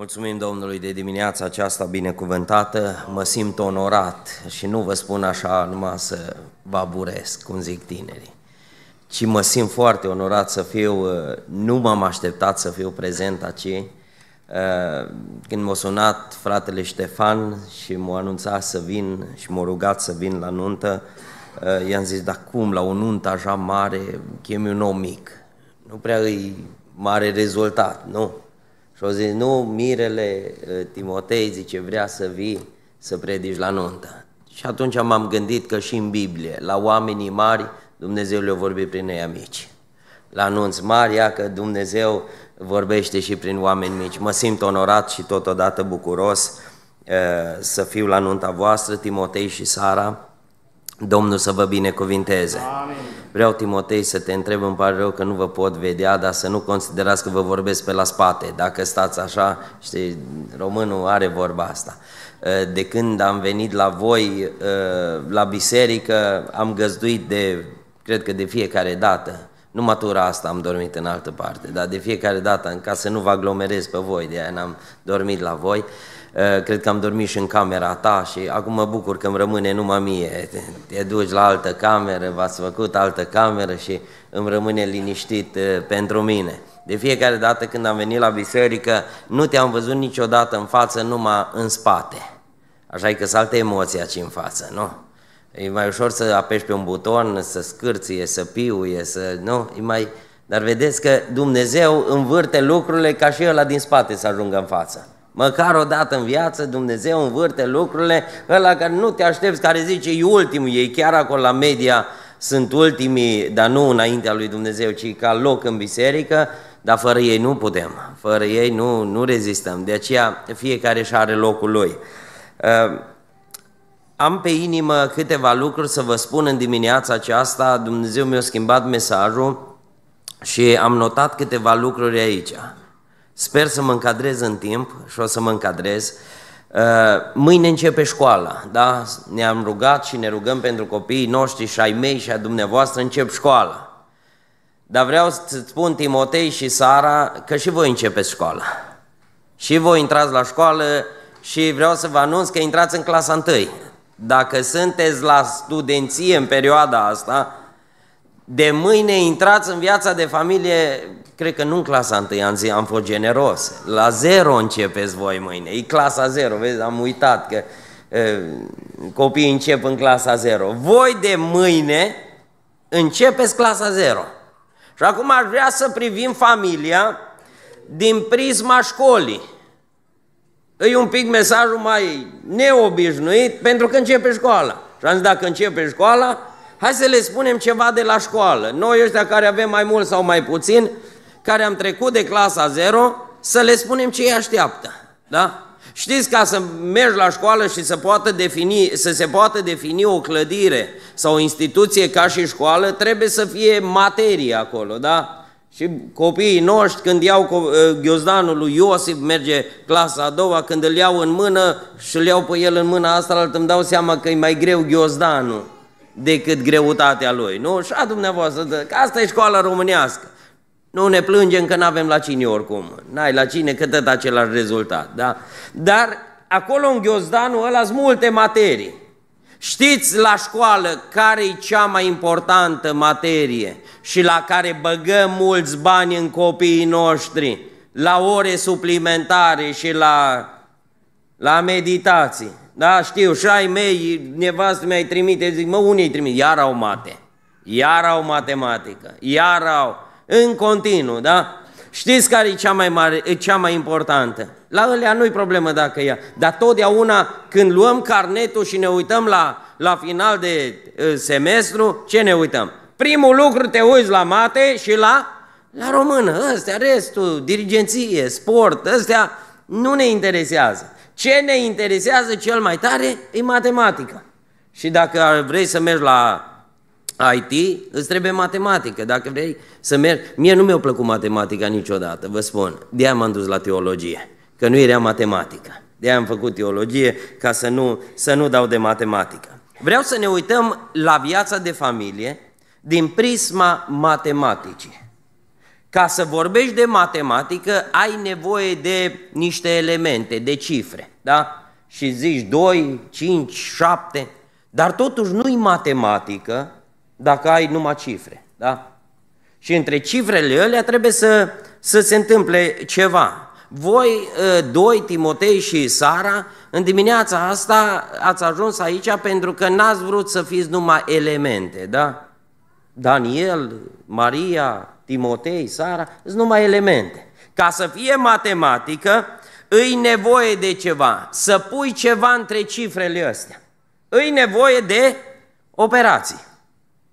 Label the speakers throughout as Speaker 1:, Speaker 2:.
Speaker 1: Mulțumim Domnului de dimineața aceasta binecuvântată, mă simt onorat și nu vă spun așa numai să vă aburesc, cum zic tinerii, ci mă simt foarte onorat să fiu, uh, nu m-am așteptat să fiu prezent aici. Uh, când m-a sunat fratele Ștefan și m-a anunțat să vin și m-a rugat să vin la nuntă, uh, i-am zis, dar cum, la o nuntă așa mare, chemi un om mic, nu prea îi mare rezultat, nu? Și au zis, nu, mirele ă, Timotei, zice, vrea să vii să predici la nuntă. Și atunci m-am gândit că și în Biblie, la oamenii mari, Dumnezeu le-a vorbit prin ei amici. La anunți mari, ia că Dumnezeu vorbește și prin oameni mici. Mă simt onorat și totodată bucuros ă, să fiu la nunta voastră, Timotei și Sara. Domnul să vă binecuvinteze. Amin. Vreau, Timotei, să te întreb, îmi pare rău că nu vă pot vedea, dar să nu considerați că vă vorbesc pe la spate. Dacă stați așa, știi, românul are vorba asta. Eh, de când am venit la voi, eh, la biserică, am găzduit de, cred că de fiecare dată, nu matura asta am dormit în altă parte, dar de fiecare dată, în ca să nu vă aglomerez pe voi, de aia n-am dormit la voi, uh, Eh, cred că am dormit și în camera ta și acum mă bucur că îmi rămâne numai mie. Te duci la altă cameră, v-ați făcut altă cameră și îmi rămâne liniștit eh, pentru mine. De fiecare dată când am venit la biserică, nu te-am văzut niciodată în față, numai în spate. Așa e că alte emoția aici în față, nu? E mai ușor să apeși pe un buton, să scârție, să piuie, să... Nu? E mai... Dar vedeți că Dumnezeu învârte lucrurile ca și ăla din spate să ajungă în față. Măcar o dată în viață Dumnezeu învârte lucrurile ăla care nu te aștepți, care zice e ultimul, ei chiar acolo la media sunt ultimii, dar nu înaintea lui Dumnezeu, ci ca loc în biserică, dar fără ei nu putem, fără ei nu, nu rezistăm, de aceea fiecare și are locul lui. Uh, am pe inimă câteva lucruri să vă spun în dimineața aceasta, Dumnezeu mi-a schimbat mesajul și am notat câteva lucruri aici. Sper să mă încadrez în timp și o să mă încadrez. Uh, mâine începe școala, da? Ne-am rugat și ne rugăm pentru copiii noștri și ai mei și a dumneavoastră, încep școala. Dar vreau să spun Timotei și Sara că și voi începeți școala. Și voi intrați la școală și vreau să vă anunț că intrați în clasa întâi. Dacă sunteți la studenție în perioada asta, de mâine intrați în viața de familie, cred că nu în clasa 1 am, zis, am fost generos, la zero începeți voi mâine, e clasa zero, vezi, am uitat că e, copiii încep în clasa zero. Voi de mâine începeți clasa zero. Și acum aș vrea să privim familia din prisma școlii. E un pic mesajul mai neobișnuit pentru că începe școala. Și am zis, dacă începe școala, Hai să le spunem ceva de la școală. Noi ăștia care avem mai mult sau mai puțin, care am trecut de clasa 0, să le spunem ce îi așteaptă. Da? Știți, ca să mergi la școală și să, poată defini, să se poată defini o clădire sau o instituție ca și școală, trebuie să fie materie acolo, da? Și copiii noștri, când iau ă, ghiozdanul lui Iosif, merge clasa a doua, când îl iau în mână și îl iau pe el în mâna asta, îmi dau seama că e mai greu ghiozdanul decât greutatea lui, nu? Și a dumneavoastră, că asta e școala românească. Nu ne plângem că nu avem la cine oricum. N-ai la cine că tot același rezultat, da? Dar acolo în ghiozdanul ăla sunt multe materii. Știți la școală care e cea mai importantă materie și la care băgăm mulți bani în copiii noștri, la ore suplimentare și la, la meditații. Da, știu, și ai mei, nevastă mi-ai trimite, zic, mă, unii îi trimite? iar au mate, iar au matematică, iar au, în continuu, da? Știți care e cea mai mare, cea mai importantă? La ălea nu-i problemă dacă ia, dar totdeauna când luăm carnetul și ne uităm la, la final de uh, semestru, ce ne uităm? Primul lucru te uiți la mate și la, la română, ăstea, restul, dirigenție, sport, ăstea nu ne interesează. Ce ne interesează cel mai tare e matematica. Și dacă vrei să mergi la IT, îți trebuie matematică. Dacă vrei să mergi... Mie nu mi-a plăcut matematica niciodată, vă spun. de am dus la teologie, că nu era matematică. de am făcut teologie, ca să nu, să nu dau de matematică. Vreau să ne uităm la viața de familie din prisma matematicii. Ca să vorbești de matematică, ai nevoie de niște elemente, de cifre, da? Și zici 2, 5, 7, dar totuși nu-i matematică dacă ai numai cifre, da? Și între cifrele alea trebuie să, să se întâmple ceva. Voi ă, doi, Timotei și Sara, în dimineața asta ați ajuns aici pentru că n-ați vrut să fiți numai elemente, da? Daniel, Maria, Timotei, Sara, sunt numai elemente. Ca să fie matematică, îi nevoie de ceva, să pui ceva între cifrele astea. Îi nevoie de operații.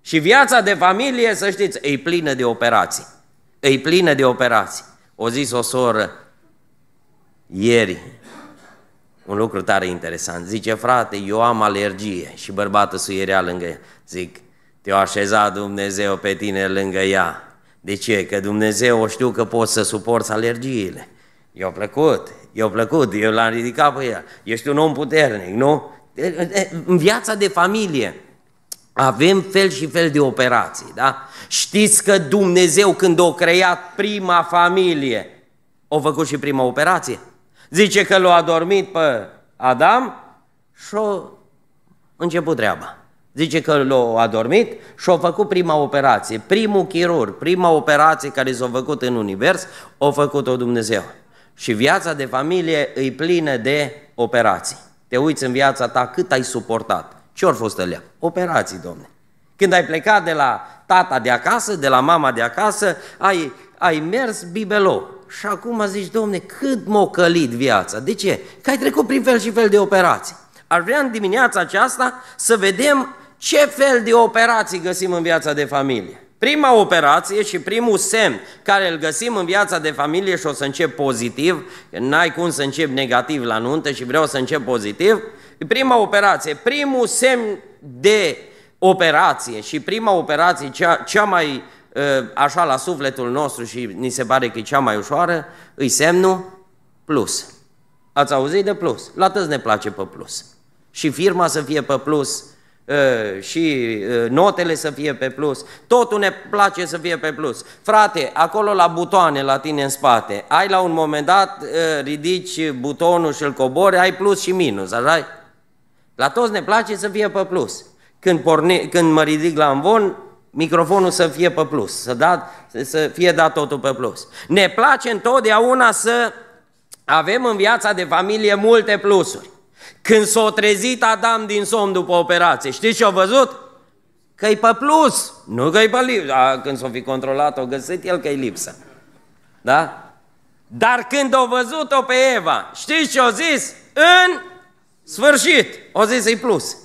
Speaker 1: Și viața de familie, să știți, e plină de operații. E plină de operații. O zis o soră ieri un lucru tare interesant. Zice, frate, eu am alergie și bărbatul suierea lângă ea. Zic, te-a așezat Dumnezeu pe tine lângă ea de ce? Că Dumnezeu o știu că pot să suporți alergiile. I-a plăcut, i-a plăcut, eu l-am ridicat pe el. Ești un om puternic, nu? În viața de familie avem fel și fel de operații, da? Știți că Dumnezeu când a creat prima familie, a făcut și prima operație. Zice că l-a adormit pe Adam și a început treaba. Zice că l-a adormit și a făcut prima operație. Primul chirurg, prima operație care s-a făcut în univers, o făcut-o Dumnezeu. Și viața de familie îi plină de operații. Te uiți în viața ta cât ai suportat. Ce ori fost alea? Operații, domne. Când ai plecat de la tata de acasă, de la mama de acasă, ai, ai mers bibelou. Și acum zici, domne, cât m-a călit viața. De ce? Că ai trecut prin fel și fel de operații. Ar vrea în dimineața aceasta să vedem ce fel de operații găsim în viața de familie? Prima operație și primul semn care îl găsim în viața de familie și o să încep pozitiv, n-ai cum să încep negativ la nuntă și vreau să încep pozitiv, prima operație, primul semn de operație și prima operație cea, cea mai ă, așa la sufletul nostru și ni se pare că e cea mai ușoară, îi semnul plus. Ați auzit de plus? La tăți ne place pe plus. Și firma să fie pe plus, Eh, și eh, notele să fie pe plus, totul ne place să fie pe plus. Frate, acolo la butoane la tine în spate, ai la un moment dat, eh, ridici butonul și îl cobori, ai plus și minus, așa La toți ne place să fie pe plus. Când, porne, când mă ridic la învon, microfonul să fie pe plus, să, da, să fie dat totul pe plus. Ne place întotdeauna să avem în viața de familie multe plusuri. Când s-a trezit Adam din somn după operație, știți ce a văzut? Că-i pe plus, nu că-i pe lipsă. A, când s a fi controlat, o găsit el că-i lipsă. Da? Dar când au văzut-o pe Eva, știți ce au zis? În sfârșit, o zis e plus.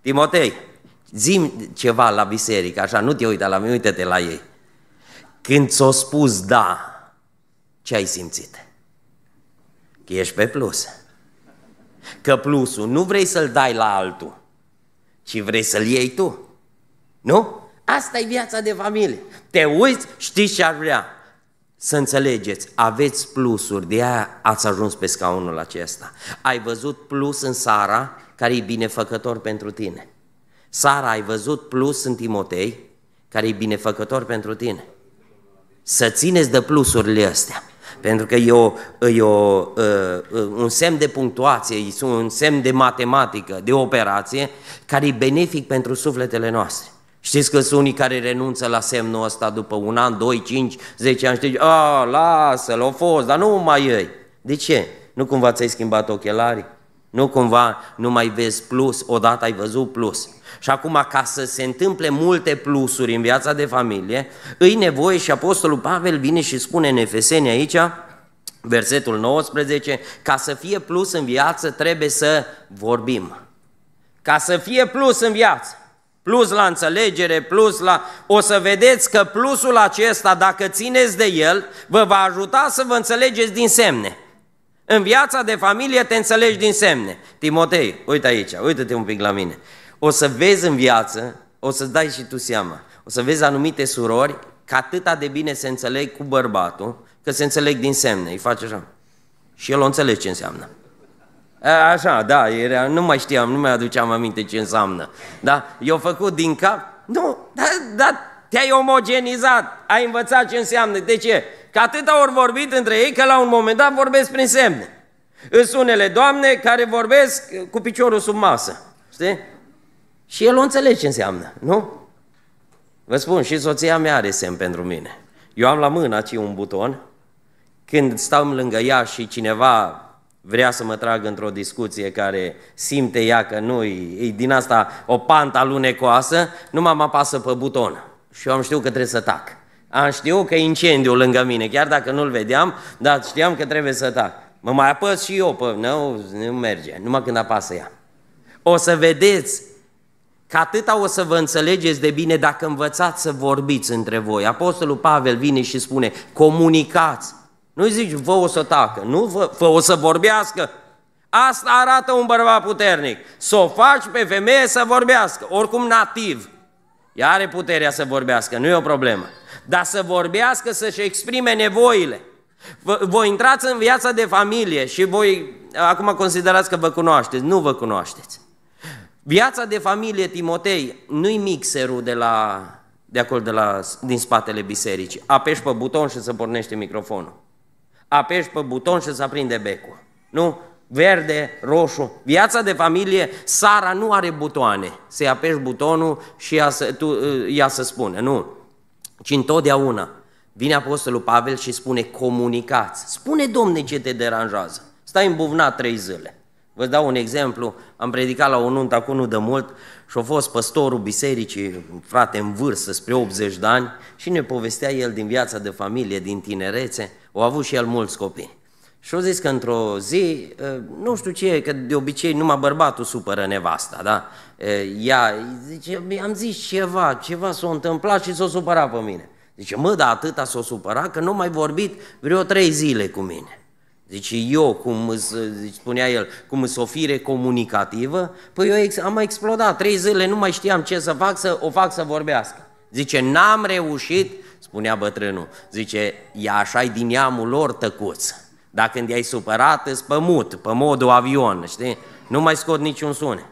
Speaker 1: Timotei, zim ceva la biserică, așa, nu te uita la mine, uite-te la ei. Când ți-o spus da, ce ai simțit? Că ești pe plus. Că plusul nu vrei să-l dai la altul, ci vrei să-l iei tu. Nu? asta e viața de familie. Te uiți, știi ce ar vrea. Să înțelegeți, aveți plusuri, de aia ați ajuns pe scaunul acesta. Ai văzut plus în Sara, care e binefăcător pentru tine. Sara, ai văzut plus în Timotei, care e binefăcător pentru tine. Să țineți de plusurile astea pentru că e, o, e o, un semn de punctuație, e un semn de matematică, de operație, care e benefic pentru sufletele noastre. Știți că sunt unii care renunță la semnul ăsta după un an, doi, cinci, zece ani, zice, a, lasă-l, o fost, dar nu mai ei. De ce? Nu cumva ți-ai schimbat ochelarii? Nu cumva nu mai vezi plus, odată ai văzut plus. Și acum, ca să se întâmple multe plusuri în viața de familie, îi nevoie și Apostolul Pavel vine și spune în Efeseni aici, versetul 19, ca să fie plus în viață trebuie să vorbim. Ca să fie plus în viață, plus la înțelegere, plus la... O să vedeți că plusul acesta, dacă țineți de el, vă va ajuta să vă înțelegeți din semne. În viața de familie te înțelegi din semne. Timotei, uite aici, uite-te un pic la mine o să vezi în viață, o să dai și tu seama, o să vezi anumite surori că atâta de bine se înțeleg cu bărbatul, că se înțeleg din semne, îi face așa. Și el o înțelege ce înseamnă. A, așa, da, era, nu mai știam, nu mai aduceam aminte ce înseamnă. Da? Eu făcut din cap, nu, dar da, te-ai omogenizat, ai învățat ce înseamnă. De ce? Că atâta ori vorbit între ei că la un moment dat vorbesc prin semne. Îs unele doamne care vorbesc cu piciorul sub masă. Știi? Și el o înțelege ce înseamnă, nu? Vă spun, și soția mea are semn pentru mine. Eu am la mână aici un buton, când stau lângă ea și cineva vrea să mă trag într-o discuție care simte ea că nu e din asta o pantă lunecoasă, numai mă apasă pe buton. Și eu am știut că trebuie să tac. Am știut că e incendiu lângă mine, chiar dacă nu-l vedeam, dar știam că trebuie să tac. Mă mai apăs și eu, pe, nu, nu merge, numai când apasă ea. O să vedeți Că atâta o să vă înțelegeți de bine dacă învățați să vorbiți între voi. Apostolul Pavel vine și spune, comunicați. Nu zici, vă o să tacă, nu, vă, vă o să vorbească. Asta arată un bărbat puternic. Să o faci pe femeie să vorbească, oricum nativ. Ea are puterea să vorbească, nu e o problemă. Dar să vorbească, să-și exprime nevoile. Voi intrați în viața de familie și voi acum considerați că vă cunoașteți. Nu vă cunoașteți. Viața de familie, Timotei, nu-i mixerul de, la, de acolo, de la, din spatele bisericii. Apeși pe buton și se pornește microfonul. Apeși pe buton și se aprinde becul. Nu? Verde, roșu. Viața de familie, Sara nu are butoane. Se apeși butonul și ea să, tu, ea să spune. Nu. Ci întotdeauna vine Apostolul Pavel și spune comunicați. Spune, domne, ce te deranjează. Stai îmbuvnat trei zile. Vă dau un exemplu, am predicat la o nuntă acum nu de mult și a fost păstorul bisericii, frate în vârstă, spre 80 de ani, și ne povestea el din viața de familie, din tinerețe, au avut și el mulți copii. Și au zis că într-o zi, ă, nu știu ce, că de obicei numai bărbatul supără nevasta, da? Ea zice, am zis ceva, ceva s-a întâmplat și s-a supărat pe mine. Zice, mă, dar atâta s-a supărat că nu mai vorbit vreo trei zile cu mine. Zice, eu, cum zice, spunea el, cum îți ofire comunicativă, păi eu am explodat, trei zile nu mai știam ce să fac, să o fac să vorbească. Zice, n-am reușit, spunea bătrânul, zice, e așa din neamul lor tăcuț. Dacă când i-ai supărat, îți pămut, pe modul avion, știi? Nu mai scot niciun sunet.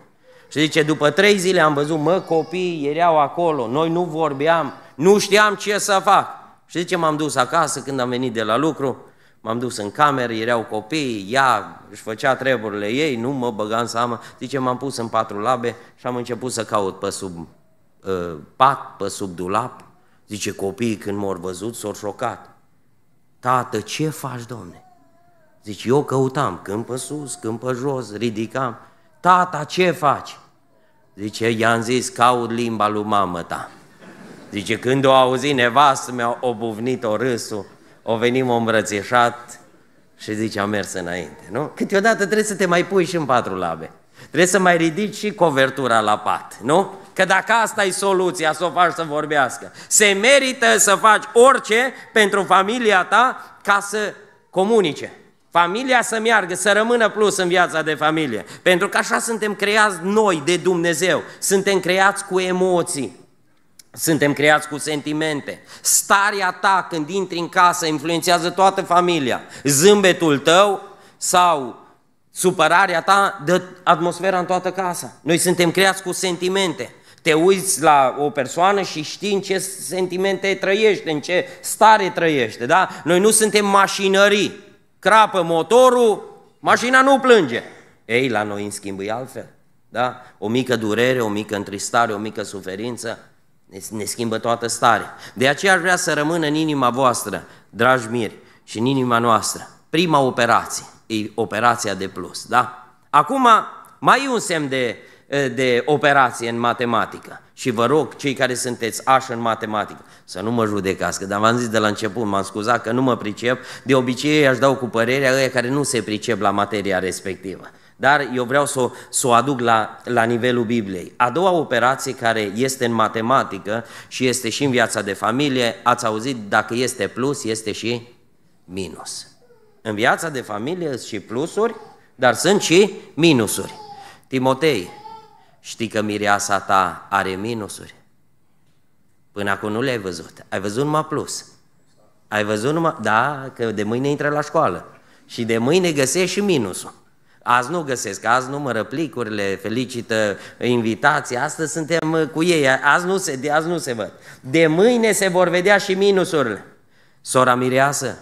Speaker 1: Și zice, după trei zile am văzut, mă, copii erau acolo, noi nu vorbeam, nu știam ce să fac. Și zice, m-am dus acasă când am venit de la lucru, M-am dus în cameră, erau copii, ea își făcea treburile ei, nu mă băga în seamă. Zice, m-am pus în patru labe și am început să caut pe sub uh, pat, pe sub dulap. Zice, copiii când m-au văzut s-au șocat. Tată, ce faci, domne? Zice, eu căutam, când pe sus, când pe jos, ridicam. Tata, ce faci? Zice, i-am zis, caut limba lui mamă ta. Zice, când o auzi nevastă, mi-a obuvnit-o râsul o venim, o îmbrățișat și zice, am mers înainte, nu? Câteodată trebuie să te mai pui și în patru labe. Trebuie să mai ridici și covertura la pat, nu? Că dacă asta e soluția, să o faci să vorbească. Se merită să faci orice pentru familia ta ca să comunice. Familia să meargă, să rămână plus în viața de familie. Pentru că așa suntem creați noi de Dumnezeu. Suntem creați cu emoții. Suntem creați cu sentimente. Starea ta când intri în casă influențează toată familia. Zâmbetul tău sau supărarea ta dă atmosfera în toată casa. Noi suntem creați cu sentimente. Te uiți la o persoană și știi în ce sentimente trăiește, în ce stare trăiește, da? Noi nu suntem mașinării. Crapă motorul, mașina nu plânge. Ei, la noi, în schimb, e altfel. Da? O mică durere, o mică întristare, o mică suferință, ne schimbă toată starea. De aceea aș vrea să rămână în inima voastră, dragi miri, și în inima noastră. Prima operație, e operația de plus, da? Acum, mai e un semn de, de operație în matematică. Și vă rog, cei care sunteți așa în matematică, să nu mă judecați, că dar v-am zis de la început, m-am scuzat că nu mă pricep, de obicei aș dau cu părerea ăia care nu se pricep la materia respectivă. Dar eu vreau să o, să o aduc la, la nivelul Bibliei. A doua operație care este în matematică și este și în viața de familie, ați auzit, dacă este plus, este și minus. În viața de familie sunt și plusuri, dar sunt și minusuri. Timotei, știi că mireasa ta are minusuri? Până acum nu le-ai văzut. Ai văzut numai plus. Ai văzut numai... Da, că de mâine intră la școală. Și de mâine găsești și minusul azi nu găsesc, azi numără plicurile, felicită invitații, astăzi suntem uh, cu ei, azi nu se, de azi nu se văd. De mâine se vor vedea și minusurile. Sora mireasă,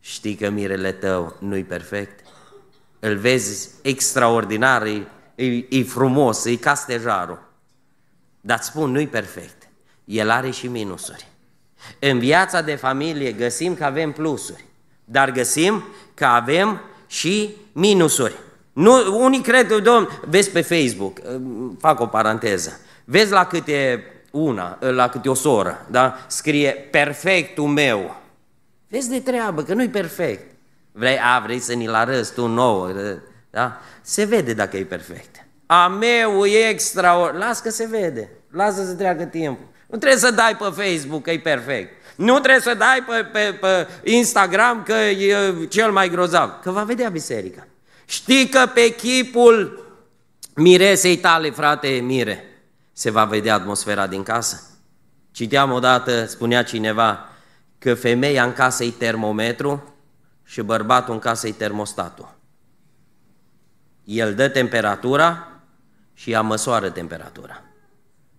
Speaker 1: știi că mirele tău nu-i perfect? Îl vezi extraordinar, e, e frumos, e castejarul. Dar îți spun, nu-i perfect. El are și minusuri. În viața de familie găsim că avem plusuri, dar găsim că avem și minusuri. Nu, unii cred, domn, vezi pe Facebook, uh, fac o paranteză, vezi la câte una, uh, la câte o soră, da? scrie perfectul meu. Vezi de treabă, că nu-i perfect. Vrei, a, vrei să ni-l arăți tu nouă, uh, da? Se vede dacă e perfect. A meu e extraordinar. Las că se vede. Lasă să treacă timpul. Nu trebuie să dai pe Facebook că e perfect. Nu trebuie să dai pe, pe, pe Instagram că e cel mai grozav, că va vedea biserica. Știi că pe chipul miresei tale, frate Mire, se va vedea atmosfera din casă. Citeam odată, spunea cineva, că femeia în casă e termometru și bărbatul în casă e termostatul. El dă temperatura și ea măsoară temperatura.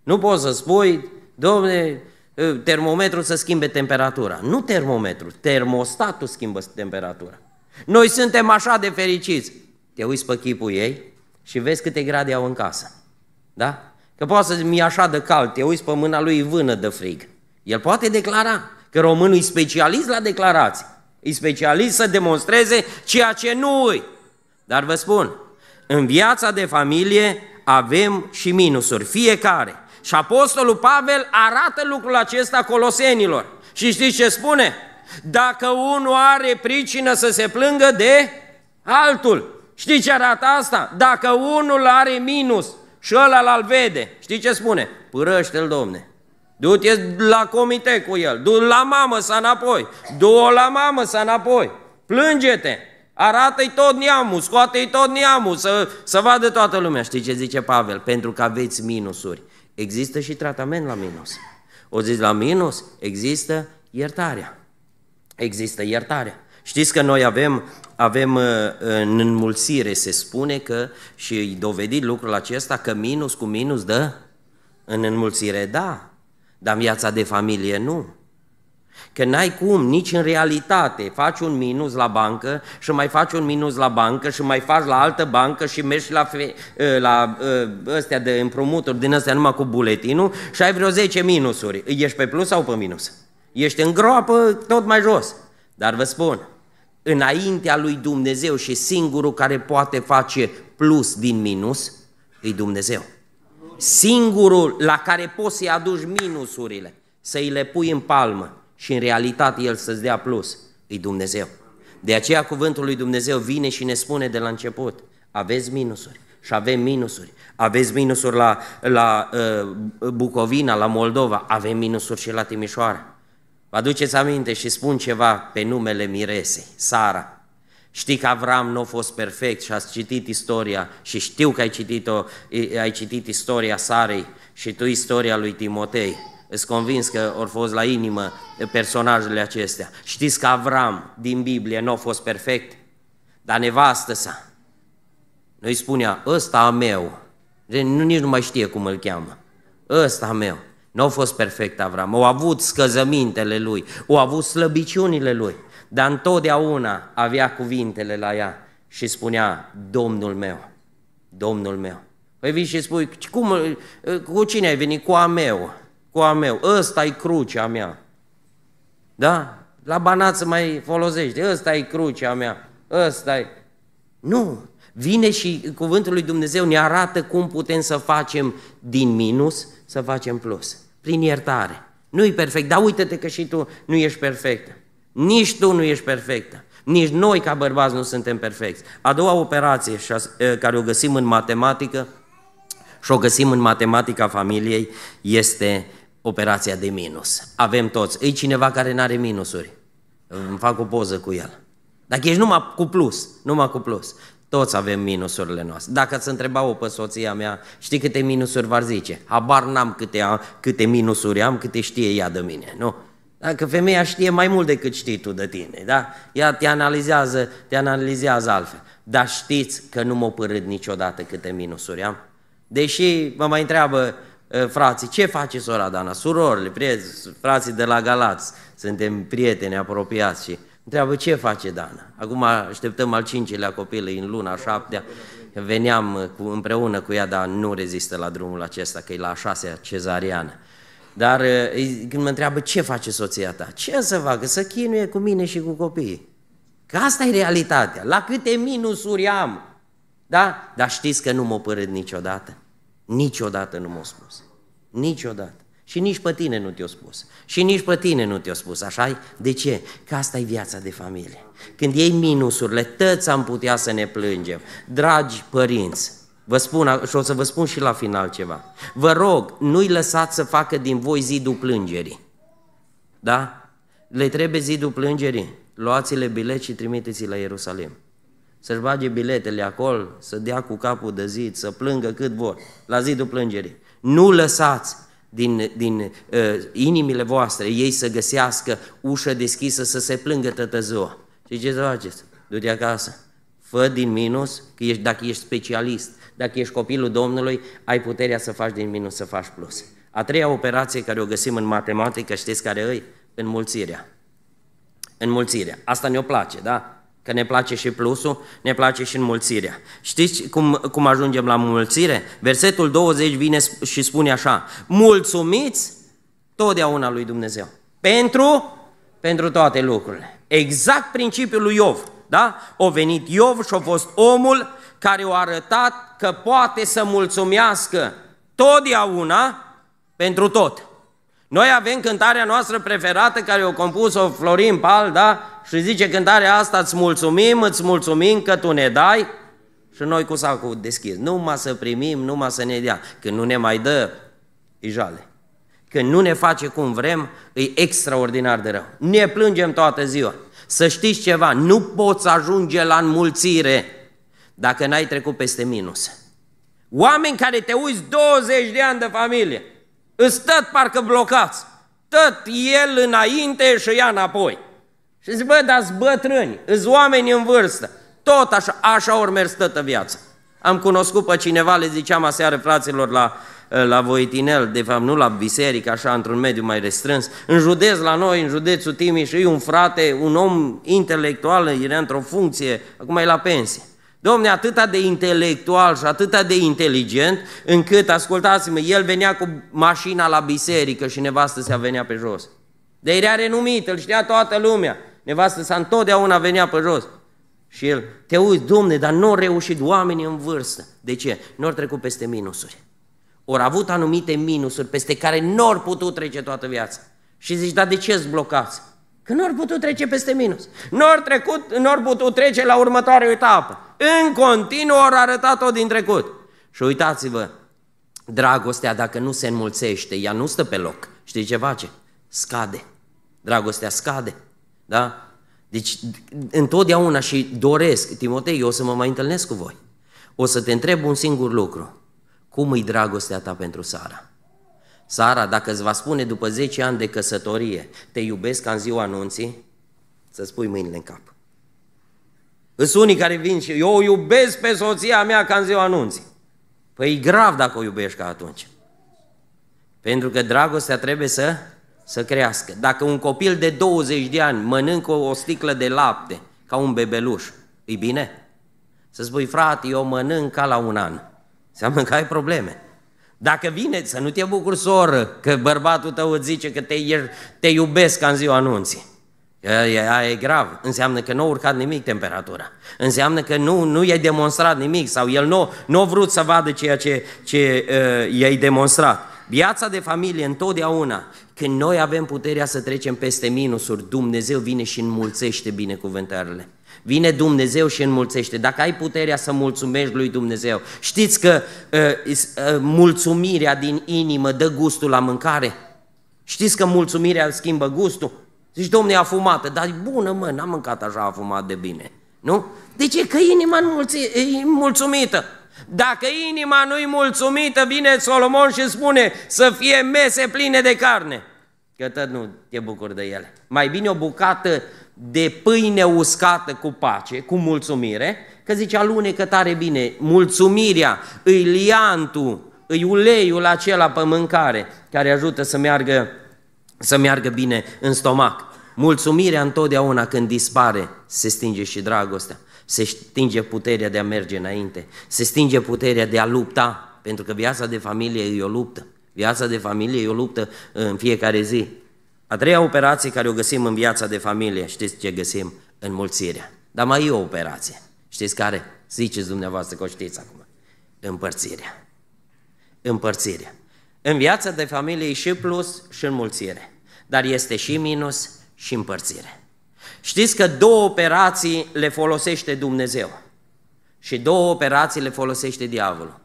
Speaker 1: Nu poți să spui, domne, Ă, termometrul să schimbe temperatura. Nu termometrul, termostatul schimbă temperatura. Noi suntem așa de fericiți. Te uiți pe chipul ei și vezi câte grade au în casă. Da? Că poate să mi așa de cald, te uiți pe mâna lui vână de frig. El poate declara că românul e specialist la declarații. E specialist să demonstreze ceea ce nu îi. Dar vă spun, în viața de familie avem și minusuri, fiecare. Și Apostolul Pavel arată lucrul acesta colosenilor. Și știți ce spune? Dacă unul are pricină să se plângă de altul. Știți ce arată asta? Dacă unul are minus și ăla l-al vede, știi ce spune? pârăște l domne. Du-te la comite cu el, du la mamă să înapoi, du-o la mamă să înapoi, plânge-te, arată-i tot neamul, scoate-i tot neamul, să, să vadă toată lumea. Știi ce zice Pavel? Pentru că aveți minusuri există și tratament la minus. O zis la minus, există iertarea. Există iertarea. Știți că noi avem, avem uh, în înmulțire, se spune că, și îi dovedit lucrul acesta, că minus cu minus dă în înmulțire, da, dar în viața de familie nu. Că n-ai cum, nici în realitate, faci un minus la bancă și mai faci un minus la bancă și mai faci la altă bancă și mergi la, fe, ă, la ă, ăstea de împrumuturi din ăstea numai cu buletinul și ai vreo 10 minusuri. Ești pe plus sau pe minus? Ești în groapă tot mai jos. Dar vă spun, înaintea lui Dumnezeu și singurul care poate face plus din minus, e Dumnezeu. Singurul la care poți să-i aduci minusurile, să-i le pui în palmă și în realitate El să-ți dea plus, e Dumnezeu. De aceea cuvântul lui Dumnezeu vine și ne spune de la început, aveți minusuri și avem minusuri. Aveți minusuri la, la uh, Bucovina, la Moldova, avem minusuri și la Timișoara. Vă aduceți aminte și spun ceva pe numele Miresei, Sara. Știi că Avram nu a fost perfect și ați citit istoria și știu că ai citit, -o, ai citit istoria Sarei și tu istoria lui Timotei sunt convins că au fost la inimă personajele acestea. Știți că Avram din Biblie nu a fost perfect, dar nevastă sa. Noi spunea, ăsta a meu, nu, nici nu mai știe cum îl cheamă, ăsta a meu. Nu a fost perfect Avram, au avut scăzămintele lui, au avut slăbiciunile lui, dar întotdeauna avea cuvintele la ea și spunea, Domnul meu, Domnul meu. Păi vii și spui, cum, cu cine ai venit? Cu a meu cu a meu, ăsta e crucea mea. Da? La banat să mai folosești, ăsta e crucea mea, ăsta e. Nu, vine și cuvântul lui Dumnezeu ne arată cum putem să facem din minus, să facem plus, prin iertare. nu e perfect, dar uite-te că și tu nu ești perfectă. Nici tu nu ești perfectă. Nici noi ca bărbați nu suntem perfecți. A doua operație care o găsim în matematică și o găsim în matematica familiei este operația de minus. Avem toți. E cineva care nu are minusuri. Îmi fac o poză cu el. Dacă ești numai cu plus, numai cu plus, toți avem minusurile noastre. Dacă ați întreba o pe soția mea, știi câte minusuri v-ar zice? Habar n-am câte, câte minusuri am, câte știe ea de mine, nu? Dacă femeia știe mai mult decât știi tu de tine, da? Ea te analizează, te analizează altfel. Dar știți că nu mă părât niciodată câte minusuri am? Deși mă mai întreabă, Eh, frații, ce face sora Dana? Surorile, prieteni, frații de la Galați, suntem prieteni apropiați și întreabă ce face Dana. Acum așteptăm al cincilea copil în luna a șaptea, veneam eh, cu, împreună cu ea, dar nu rezistă la drumul acesta, că e la a șasea cezariană. Dar eh, când mă întreabă ce face soția ta, ce să facă? Să chinuie cu mine și cu copiii. Că asta e realitatea. La câte minusuri am. Da? Dar știți că nu mă părât niciodată. Niciodată nu m-a spus. Niciodată. Și nici pe tine nu te-o spus. Și nici pe tine nu te-o spus, așa -i? De ce? Că asta e viața de familie. Când iei minusurile, tăți am putea să ne plângem. Dragi părinți, vă spun, și o să vă spun și la final ceva. Vă rog, nu-i lăsați să facă din voi zidul plângerii. Da? Le trebuie zidul plângerii. Luați-le bilet și trimiteți-i la Ierusalim să-și bage biletele acolo, să dea cu capul de zid, să plângă cât vor, la zidul plângerii. Nu lăsați din, din uh, inimile voastre ei să găsească ușă deschisă să se plângă tătă ziua. Și ce să faceți? Du-te acasă. Fă din minus, că ești, dacă ești specialist, dacă ești copilul Domnului, ai puterea să faci din minus, să faci plus. A treia operație care o găsim în matematică, știți care e? Înmulțirea. Înmulțirea. Asta ne-o place, da? Că ne place și plusul, ne place și înmulțirea. Știți cum, cum ajungem la mulțire? Versetul 20 vine și spune așa, mulțumiți totdeauna lui Dumnezeu. Pentru? Pentru toate lucrurile. Exact principiul lui Iov. Da? O venit Iov și a fost omul care o arătat că poate să mulțumească totdeauna pentru tot. Noi avem cântarea noastră preferată care o compus-o Florin Pal, da? și zice cântarea asta, îți mulțumim, îți mulțumim că tu ne dai și noi cu sacul deschis. Numai să primim, numai să ne dea. Când nu ne mai dă, e jale. Când nu ne face cum vrem, e extraordinar de rău. Ne plângem toată ziua. Să știți ceva, nu poți ajunge la înmulțire dacă n-ai trecut peste minus. Oameni care te uiți 20 de ani de familie, îți tot parcă blocați, tot el înainte și ea înapoi. Și zic, bă, dar bătrâni, îți oameni în vârstă. Tot așa, așa ori mers toată viața. Am cunoscut pe cineva, le ziceam aseară fraților la, eh, la Voitinel, de fapt nu la biserică, așa într-un mediu mai restrâns, în județ la noi, în județul Timiș, e un frate, un om intelectual, era într-o funcție, acum e la pensie. Domne, atâta de intelectual și atâta de inteligent, încât, ascultați-mă, el venea cu mașina la biserică și nevastă se venea pe jos. De era renumit, îl știa toată lumea. Nevastă s-a întotdeauna venea pe jos. Și el, te uiți, domne, dar nu au reușit oamenii în vârstă. De ce? Nu au trecut peste minusuri. Ori avut anumite minusuri peste care nu au putut trece toată viața. Și zici, dar de ce îți blocați? Că nu au putut trece peste minus. Nu au trecut, nu au putut trece la următoarea etapă. În continuu au arătat-o din trecut. Și uitați-vă, dragostea dacă nu se înmulțește, ea nu stă pe loc. Știi ce face? Scade. Dragostea scade. Da? Deci, întotdeauna și doresc, Timotei, eu o să mă mai întâlnesc cu voi. O să te întreb un singur lucru. Cum e dragostea ta pentru Sara? Sara, dacă îți va spune după 10 ani de căsătorie, te iubesc ca în ziua anunții, să spui pui mâinile în cap. Îs unii care vin și eu o iubesc pe soția mea ca în ziua anunții. Păi e grav dacă o iubești ca atunci. Pentru că dragostea trebuie să să crească. Dacă un copil de 20 de ani mănâncă o sticlă de lapte ca un bebeluș, e bine? Să spui, frate, eu mănânc ca la un an. Seamnă că ai probleme. Dacă vine, să nu te bucuri, soră, că bărbatul tău îți zice că te, te iubesc ca în ziua anunții. Aia e grav. Înseamnă că nu a urcat nimic temperatura. Înseamnă că nu, nu i-ai demonstrat nimic sau el nu, nu a vrut să vadă ceea ce, ce uh, i-ai demonstrat. Viața de familie întotdeauna când noi avem puterea să trecem peste minusuri, Dumnezeu vine și înmulțește binecuvântările. Vine Dumnezeu și înmulțește. Dacă ai puterea să mulțumești lui Dumnezeu, știți că uh, uh, mulțumirea din inimă dă gustul la mâncare? Știți că mulțumirea schimbă gustul? Zici, domne, a fumată, dar bună, mă, n-am mâncat așa a fumat de bine. Nu? De ce? Că inima mulți, e mulțumită. Dacă inima nu-i mulțumită, vine Solomon și spune să fie mese pline de carne, că tot nu te bucuri de ele. Mai bine o bucată de pâine uscată cu pace, cu mulțumire, că zice alunecă tare bine, mulțumirea, îi liantul, îi uleiul acela pe mâncare, care ajută să meargă, să meargă bine în stomac. Mulțumirea întotdeauna când dispare, se stinge și dragostea se stinge puterea de a merge înainte, se stinge puterea de a lupta, pentru că viața de familie e o luptă. Viața de familie e o luptă în fiecare zi. A treia operație care o găsim în viața de familie, știți ce găsim? Înmulțirea. Dar mai e o operație. Știți care? Ziceți dumneavoastră că o știți acum. Împărțirea. Împărțirea. În viața de familie e și plus și înmulțire. Dar este și minus și împărțire. Știți că două operații le folosește Dumnezeu și două operații le folosește diavolul.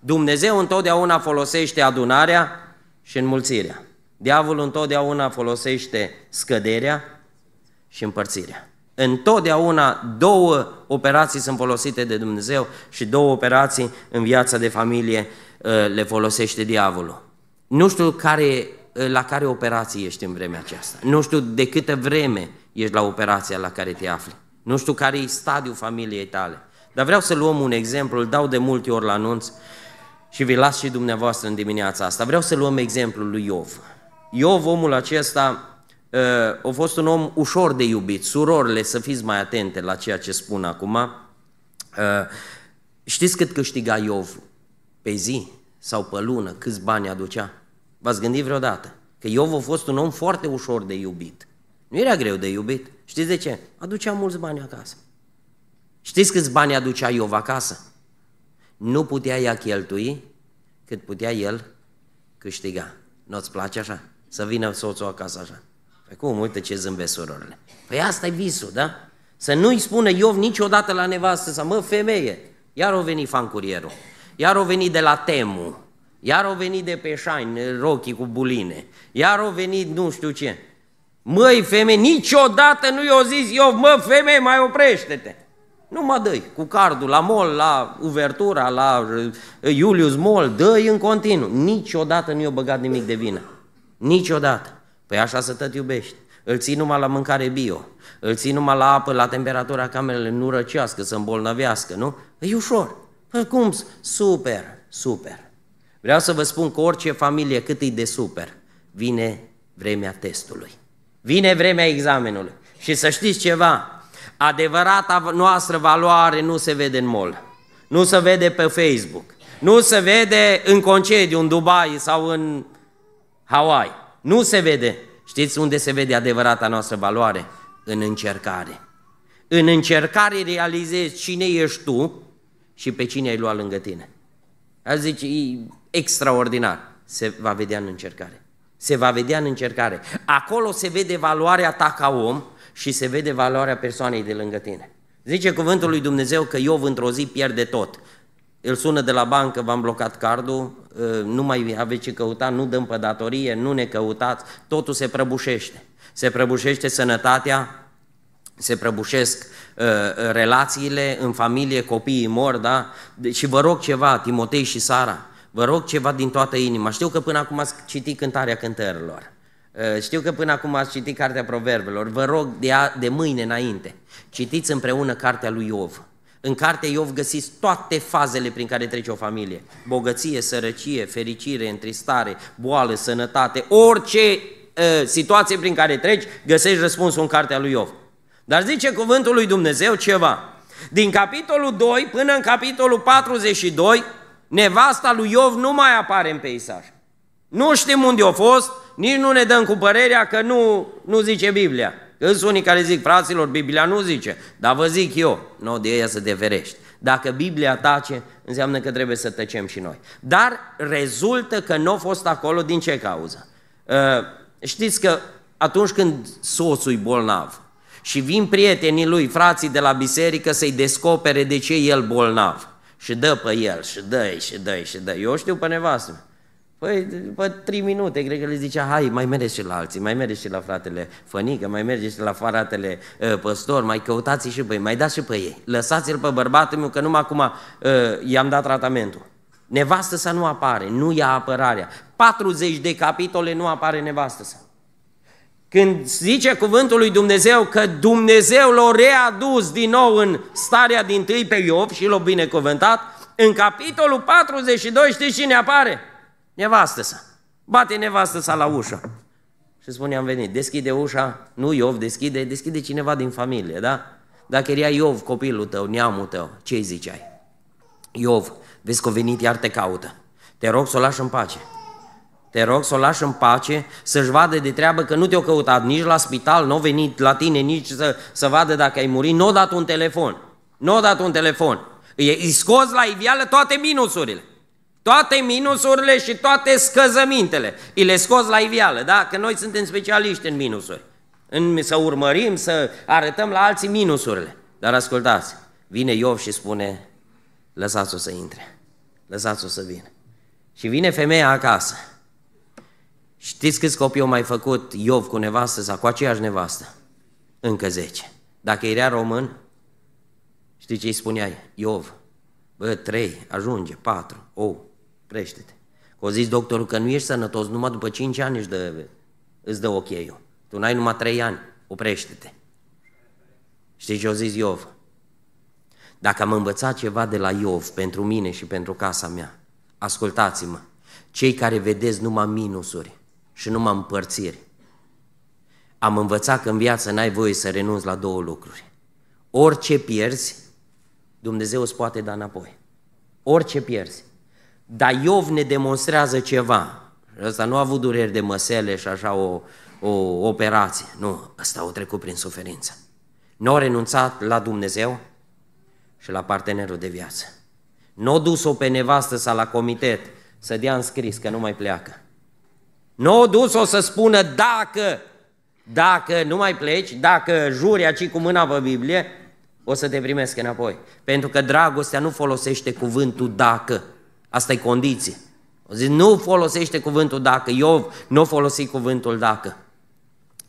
Speaker 1: Dumnezeu întotdeauna folosește adunarea și înmulțirea. Diavolul întotdeauna folosește scăderea și împărțirea. Întotdeauna două operații sunt folosite de Dumnezeu și două operații în viața de familie uh, le folosește diavolul. Nu știu care, uh, la care operație ești în vremea aceasta. Nu știu de câtă vreme ești la operația la care te afli. Nu știu care e stadiul familiei tale. Dar vreau să luăm un exemplu, îl dau de multe ori la anunț și vi las și dumneavoastră în dimineața asta. Vreau să luăm exemplul lui Iov. Iov, omul acesta, ă, a fost un om ușor de iubit. Surorile, să fiți mai atente la ceea ce spun acum. Ă, știți cât câștiga Iov pe zi sau pe lună, câți bani aducea? V-ați gândit vreodată? Că Iov a fost un om foarte ușor de iubit. Nu era greu de iubit. Știți de ce? Aducea mulți bani acasă. Știți câți bani aducea Iov acasă? Nu putea ea cheltui cât putea el câștiga. Nu-ți place așa? Să vină soțul acasă așa. Păi cum, uite ce zâmbesc surorile. Păi asta e visul, da? Să nu-i spune Iov niciodată la nevastă să mă, femeie, iar o veni fancurierul, iar o veni de la Temu, iar o veni de pe șain, rochii cu buline, iar o veni nu știu ce. Măi, femeie, niciodată nu i-o zis eu, mă, femeie, mai oprește-te. Nu mă dă cu cardul la mol, la uvertura, la uh, Iulius Mol, dă în continuu. Niciodată nu i-o băgat nimic de vină. Niciodată. Păi așa să tot iubești. Îl ții numai la mâncare bio, îl ții numai la apă, la temperatura camerele, nu răcească, să îmbolnăvească, nu? E ușor. Păi cum? Super, super. Vreau să vă spun că orice familie cât e de super, vine vremea testului. Vine vremea examenului. Și să știți ceva, adevărata noastră valoare nu se vede în mol, nu se vede pe Facebook, nu se vede în concediu în Dubai sau în Hawaii. Nu se vede. Știți unde se vede adevărata noastră valoare? În încercare. În încercare realizezi cine ești tu și pe cine ai luat lângă tine. Azi zice, e extraordinar. Se va vedea în încercare se va vedea în încercare. Acolo se vede valoarea ta ca om și se vede valoarea persoanei de lângă tine. Zice cuvântul lui Dumnezeu că Iov într-o zi pierde tot. Îl sună de la bancă, v-am blocat cardul, ă, nu mai aveți ce căuta, nu dăm pe datorie, nu ne căutați, totul se prăbușește. Se prăbușește sănătatea, se prăbușesc ă, relațiile în familie, copiii mor, da? Deci, și vă rog ceva, Timotei și Sara, Vă rog ceva din toată inima. Știu că până acum ați citit cântarea cântărilor. Uh, știu că până acum ați citit cartea proverbelor. Vă rog de, a, de mâine înainte, citiți împreună cartea lui Iov. În cartea Iov găsiți toate fazele prin care trece o familie. Bogăție, sărăcie, fericire, întristare, boală, sănătate, orice uh, situație prin care treci, găsești răspunsul în cartea lui Iov. Dar zice cuvântul lui Dumnezeu ceva. Din capitolul 2 până în capitolul 42, Nevasta lui Iov nu mai apare în peisaj. Nu știm unde a fost, nici nu ne dăm cu părerea că nu, nu zice Biblia. Că sunt unii care zic, fraților, Biblia nu zice, dar vă zic eu, nu de ea să te ferești. Dacă Biblia tace, înseamnă că trebuie să tăcem și noi. Dar rezultă că nu a fost acolo din ce cauză? Ă, știți că atunci când soțul e bolnav și vin prietenii lui, frații de la biserică, să-i descopere de ce e el bolnav – și dă pe el, și dă și dă și dă. Eu știu pe nevastă. Păi, după trei minute, cred că le zicea, hai, mai mergeți și la alții, mai mergeți și la fratele Fănică, mai mergeți și la fratele uh, Păstor, mai căutați și pe ei, mai dați și pe ei. Lăsați-l pe bărbatul meu, că numai acum uh, i-am dat tratamentul. Nevastă să nu apare, nu ia apărarea. 40 de capitole nu apare nevastă să. Când zice cuvântul lui Dumnezeu că Dumnezeu l-a readus din nou în starea din tâi pe Iov și l-a binecuvântat, în capitolul 42 știți cine apare? Nevastă sa. Bate nevastă sa la ușă. Și spune, am venit, deschide ușa, nu Iov deschide, deschide cineva din familie, da? Dacă era Iov copilul tău, neamul tău, ce ziceai? Iov, vezi că a venit, iar te caută. Te rog să o lași în pace. Te rog să o lași în pace, să-și vadă de treabă că nu te au căutat nici la spital, nu au venit la tine nici să, să vadă dacă ai murit, nu au dat un telefon. Nu au dat un telefon. Îi scos la ivială toate minusurile. Toate minusurile și toate scăzămintele. Îi le scos la ivială, da? Că noi suntem specialiști în minusuri. În, să urmărim, să arătăm la alții minusurile. Dar ascultați, vine Iov și spune, lăsați-o să intre, lăsați-o să vină. Și vine femeia acasă. Știți câți copii au mai făcut Iov cu nevastă sau cu aceeași nevastă? Încă zece. Dacă era român, știi ce îi spuneai? Iov, bă, trei, ajunge, patru, ou, oh, crește-te. Că zis doctorul că nu ești sănătos, numai după cinci ani își dă, îți dă ok -ul. Tu n-ai numai trei ani, oprește-te. Știi ce o zis Iov? Dacă am învățat ceva de la Iov pentru mine și pentru casa mea, ascultați-mă, cei care vedeți numai minusuri, și numai împărțiri. Am învățat că în viață n-ai voie să renunți la două lucruri. Orice pierzi, Dumnezeu îți poate da înapoi. Orice pierzi. Dar Iov ne demonstrează ceva. Ăsta nu a avut dureri de măsele și așa o, o operație. Nu, ăsta o trecut prin suferință. Nu a renunțat la Dumnezeu și la partenerul de viață. Nu a dus-o pe nevastă sau la comitet să dea înscris că nu mai pleacă. Nu o dus-o să spună dacă, dacă nu mai pleci, dacă juri aici cu mâna pe Biblie, o să te primesc înapoi. Pentru că dragostea nu folosește cuvântul dacă. Asta e condiție. O zis, nu folosește cuvântul dacă. Eu nu folosi cuvântul dacă.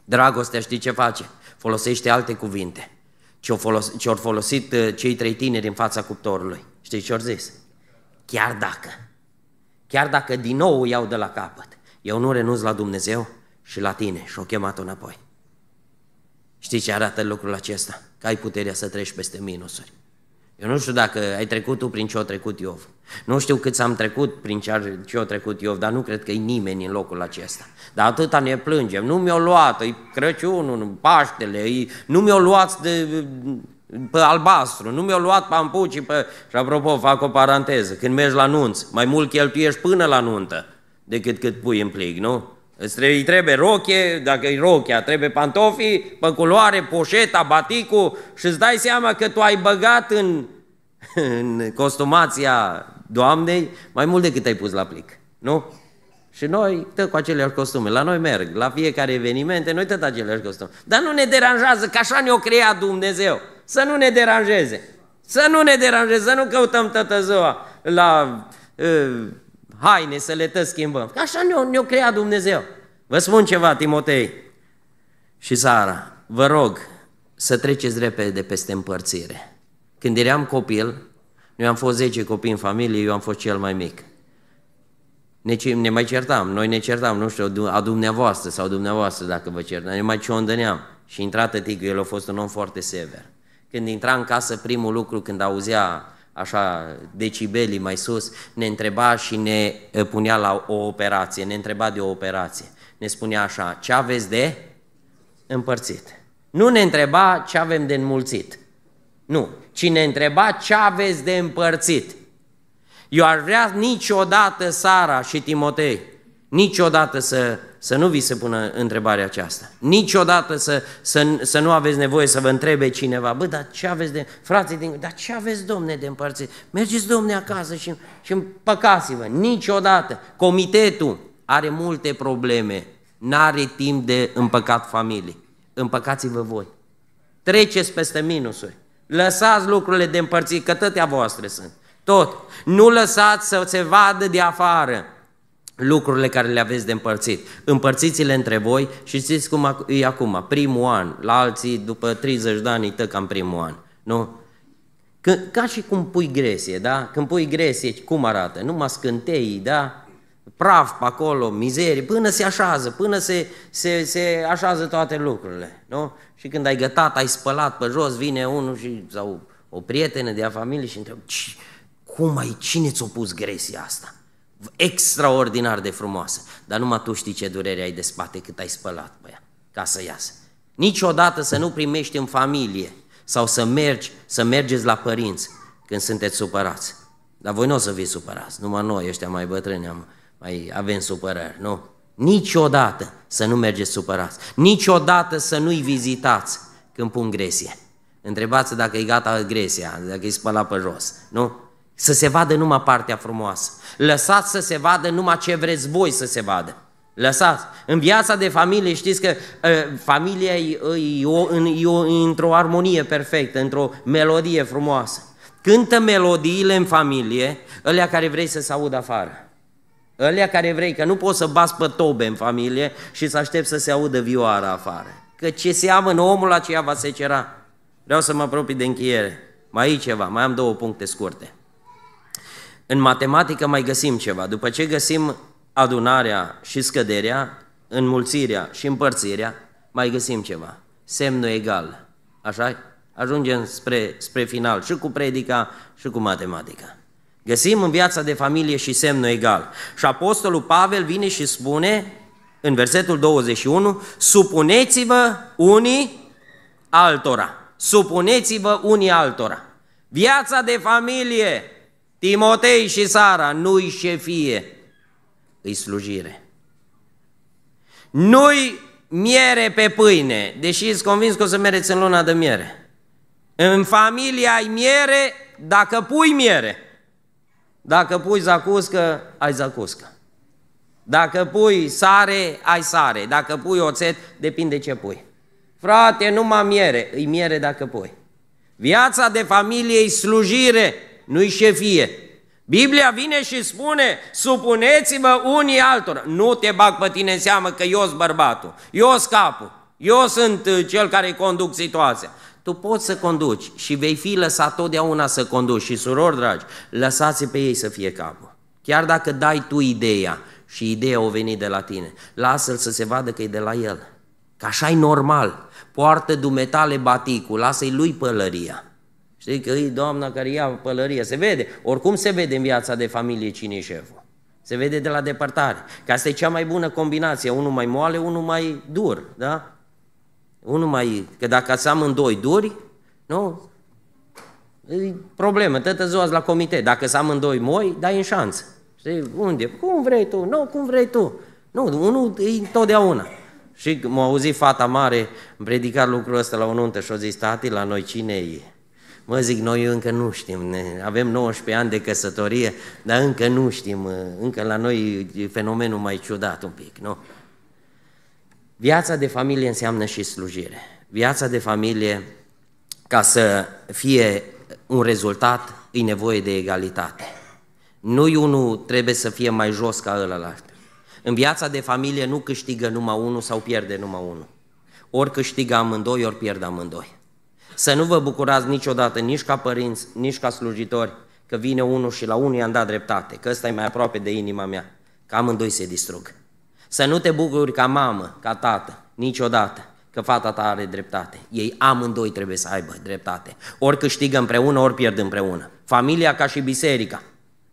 Speaker 1: Dragostea știi ce face? Folosește alte cuvinte. Ce au folos- folosit uh, cei trei tineri în fața cuptorului. Știi ce au zis? Chiar dacă. Chiar dacă din nou iau de la capăt eu nu renunț la Dumnezeu și la tine și o chemat înapoi. Știi ce arată lucrul acesta? Că ai puterea să treci peste minusuri. Eu nu știu dacă ai trecut tu prin ce a trecut Iov. Nu știu cât am trecut prin ce a trecut Iov, dar nu cred că e nimeni în locul acesta. Dar atâta ne plângem. Nu mi-o luat, e Crăciunul, Paștele, e... nu mi-o luat de, pe albastru, nu mi-o luat pampucii pe... Și apropo, fac o paranteză, când mergi la nunț, mai mult cheltuiești până la nuntă decât cât pui în plic, nu? Îi trebuie roche, dacă e rochea, trebuie pantofi, pe culoare, poșeta, baticul și îți dai seama că tu ai băgat în, în costumația doamnei mai mult decât ai pus la plic, nu? Și noi, tot cu aceleași costume, la noi merg, la fiecare evenimente, noi tot aceleași costume. Dar nu ne deranjează, că așa ne-o crea Dumnezeu, să nu ne deranjeze. Să nu ne deranjeze, să nu căutăm tătă ziua la... Uh, haine, să le tot schimbăm. Așa ne o ne crea Dumnezeu. Vă spun ceva, Timotei și Sara, vă rog să treceți repede peste împărțire. Când eram copil, noi am fost 10 copii în familie, eu am fost cel mai mic. Ne, ne mai certam, noi ne certam, nu știu, a dumneavoastră sau dumneavoastră dacă vă certam, ne mai ciondăneam. Și intrat tăticul, el a fost un om foarte sever. Când intra în casă, primul lucru, când auzea așa decibelii mai sus, ne întreba și ne eh, punea la o operație, ne întreba de o operație. Ne spunea așa, ce aveți de împărțit? Nu ne întreba ce avem de înmulțit. Nu, ci ne întreba ce aveți de împărțit. Eu ar vrea niciodată Sara și Timotei, niciodată să să nu vi se pună întrebarea aceasta. Niciodată să, să, să nu aveți nevoie să vă întrebe cineva, bă, dar ce aveți de... frații din, dar ce aveți, domne, de împărțit? Mergeți, domne, acasă și, și împăcați-vă. Niciodată. Comitetul are multe probleme. N-are timp de împăcat familii. Împăcați-vă voi. Treceți peste minusuri. Lăsați lucrurile de împărțit, că tătea voastre sunt. Tot. Nu lăsați să se vadă de afară lucrurile care le aveți de împărțit. Împărțiți-le între voi și știți cum e acum, primul an, la alții după 30 de ani tăcam primul an, nu? Când, ca și cum pui gresie, da? Când pui gresie, cum arată? Nu scântei, da? Praf pe acolo, mizerii, până se așează, până se, se, se așează toate lucrurile, nu? Și când ai gătat, ai spălat pe jos, vine unul și, sau o prietenă de a familie și întreabă, cum ai, cine ți-a pus gresia asta? extraordinar de frumoasă, dar numai tu știi ce durere ai de spate cât ai spălat pe ea, ca să iasă. Niciodată să nu primești în familie sau să mergi, să mergeți la părinți când sunteți supărați. Dar voi nu o să fiți supărați, numai noi ăștia mai bătrâni am, mai avem supărări, nu? Niciodată să nu mergeți supărați, niciodată să nu-i vizitați când pun gresie. Întrebați dacă e gata gresia, dacă e spălat pe jos, nu? Să se vadă numai partea frumoasă. Lăsați să se vadă numai ce vreți voi să se vadă. Lăsați. În viața de familie știți că uh, familia e, e, e, e într-o armonie perfectă, într-o melodie frumoasă. Cântă melodiile în familie, alea care vrei să se audă afară. Alea care vrei, că nu poți să bați pe tobe în familie și să aștepți să se audă vioara afară. Că ce seamănă omul aceea va secera. Vreau să mă apropii de încheiere. Mai e ceva, mai am două puncte scurte. În matematică mai găsim ceva. După ce găsim adunarea și scăderea, înmulțirea și împărțirea, mai găsim ceva. Semnul egal. Așa? Ajungem spre, spre final și cu predica și cu matematica. Găsim în viața de familie și semnul egal. Și apostolul Pavel vine și spune în versetul 21, supuneți-vă unii altora. Supuneți-vă unii altora. Viața de familie Timotei și Sara, nu-i șefie, îi slujire. Nu-i miere pe pâine, deși ești convins că o să mereți în luna de miere. În familie ai miere dacă pui miere. Dacă pui zacuscă, ai zacuscă. Dacă pui sare, ai sare. Dacă pui oțet, depinde ce pui. Frate, numai miere. Îi miere dacă pui. Viața de familie e slujire nu-i șefie. Biblia vine și spune, supuneți-vă unii altora. Nu te bag pe tine în seamă că eu sunt bărbatul, uh, eu sunt capul, eu sunt cel care conduc situația. Tu poți să conduci și vei fi lăsat totdeauna să conduci. Și surori dragi, lăsați pe ei să fie capul. Chiar dacă dai tu ideea și ideea o veni de la tine, lasă-l să se vadă că e de la el. Că așa e normal. Poartă dumetale baticul, lasă-i lui pălăria. Știi că e doamna care ia pălărie, se vede. Oricum se vede în viața de familie cine e șeful. Se vede de la depărtare. Că asta e cea mai bună combinație, unul mai moale, unul mai dur, da? Unul mai... Că dacă ați amândoi duri, nu? E problemă, tătă ziua la comitet. Dacă sunt amândoi moi, dai în șanță. Știi? Unde? Cum vrei tu? Nu, cum vrei tu? Nu, unul e întotdeauna. Și m-a auzit fata mare, îmi predicat lucrul ăsta la o nuntă și a zis, tati, la noi cine e? Mă zic, noi încă nu știm, ne, avem 19 ani de căsătorie, dar încă nu știm, încă la noi e fenomenul mai ciudat un pic, nu? Viața de familie înseamnă și slujire. Viața de familie, ca să fie un rezultat, e nevoie de egalitate. nu unul trebuie să fie mai jos ca ălălalt. În viața de familie nu câștigă numai unul sau pierde numai unul. Ori câștigă amândoi, ori pierde amândoi. Să nu vă bucurați niciodată, nici ca părinți, nici ca slujitori, că vine unul și la unul i-am dat dreptate, că ăsta e mai aproape de inima mea, că amândoi se distrug. Să nu te bucuri ca mamă, ca tată, niciodată, că fata ta are dreptate. Ei amândoi trebuie să aibă dreptate. Ori câștigă împreună, ori pierd împreună. Familia ca și biserica.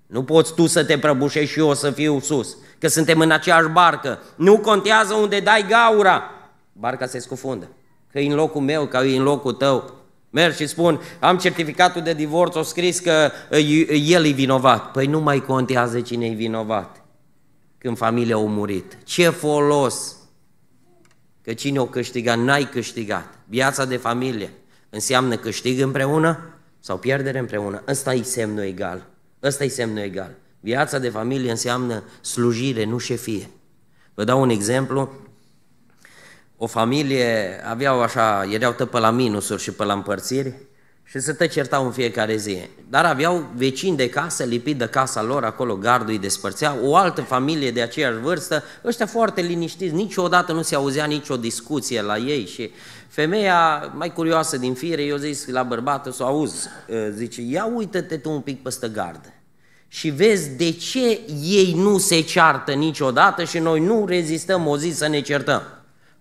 Speaker 1: Nu poți tu să te prăbușești și eu să fiu sus, că suntem în aceeași barcă. Nu contează unde dai gaura, barca se scufundă că e în locul meu, că e în locul tău. Merg și spun, am certificatul de divorț, o scris că el e vinovat. Păi nu mai contează cine e vinovat când familia a murit. Ce folos! Că cine o câștiga, n-ai câștigat. Viața de familie înseamnă câștig împreună sau pierdere împreună. Ăsta e semnul egal. Ăsta e semnul egal. Viața de familie înseamnă slujire, nu șefie. Vă dau un exemplu o familie, aveau așa, erau tăpă la minusuri și pe la împărțiri și se te certau în fiecare zi. Dar aveau vecini de casă, lipit de casa lor, acolo gardul îi despărțea, o altă familie de aceeași vârstă, ăștia foarte liniștiți, niciodată nu se auzea nicio discuție la ei și femeia mai curioasă din fire, eu zic la bărbatul să o auzi, ă, zice, ia uită-te tu un pic peste gardă și vezi de ce ei nu se ceartă niciodată și noi nu rezistăm o zi să ne certăm.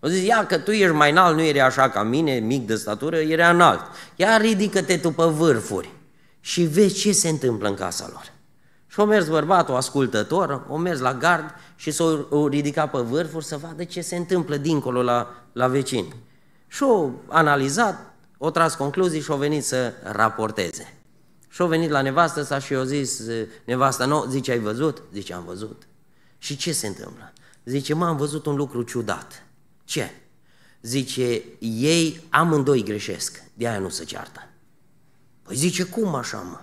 Speaker 1: O zis, ia că tu ești mai înalt, nu erai așa ca mine, mic de statură, era înalt. Ia ridică-te tu pe vârfuri și vezi ce se întâmplă în casa lor. Și o mers bărbatul ascultător, o mers la gard și s-o ridica pe vârfuri să vadă ce se întâmplă dincolo la, la vecini. Și o analizat, o tras concluzii și o venit să raporteze. Și o venit la nevastă sa și o zis, nevasta nu, zice, ai văzut? Zice, am văzut. Și ce se întâmplă? Zice, m am văzut un lucru ciudat. Ce? Zice, ei amândoi greșesc, de aia nu se ceartă. Păi zice, cum așa, mă?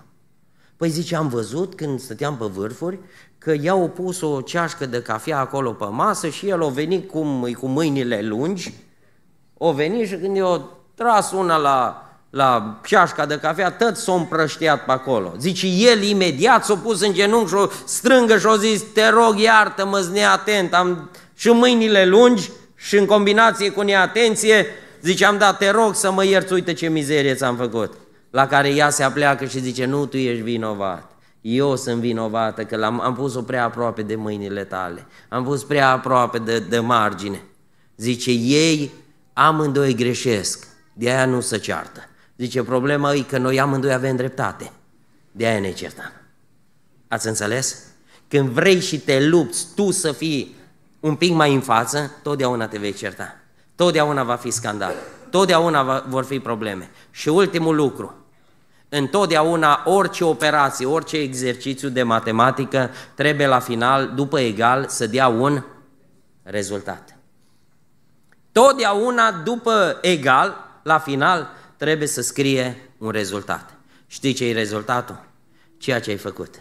Speaker 1: Păi zice, am văzut când stăteam pe vârfuri că ea o pus o ceașcă de cafea acolo pe masă și el o venit cum, cu mâinile lungi, o venit și când i-o tras una la, la ceașca de cafea, tot s-o împrășteat pe acolo. Zice, el imediat s-o pus în genunchi și o strângă și o zis, te rog iartă-mă, atent, am și mâinile lungi, și în combinație cu neatenție, ziceam, da, te rog să mă ierți, uite ce mizerie ți-am făcut. La care ea se apleacă și zice, nu, tu ești vinovat. Eu sunt vinovată că am am pus-o prea aproape de mâinile tale, am pus prea aproape de, de margine. Zice, ei amândoi greșesc, de aia nu se ceartă. Zice, problema e că noi amândoi avem dreptate, de aia ne certăm. Ați înțeles? Când vrei și te lupți tu să fii un pic mai în față, totdeauna te vei certa. Totdeauna va fi scandal. Totdeauna va, vor fi probleme. Și ultimul lucru, întotdeauna orice operație, orice exercițiu de matematică trebuie la final, după egal, să dea un rezultat. Totdeauna după egal, la final, trebuie să scrie un rezultat. Știi ce e rezultatul? Ceea ce ai făcut.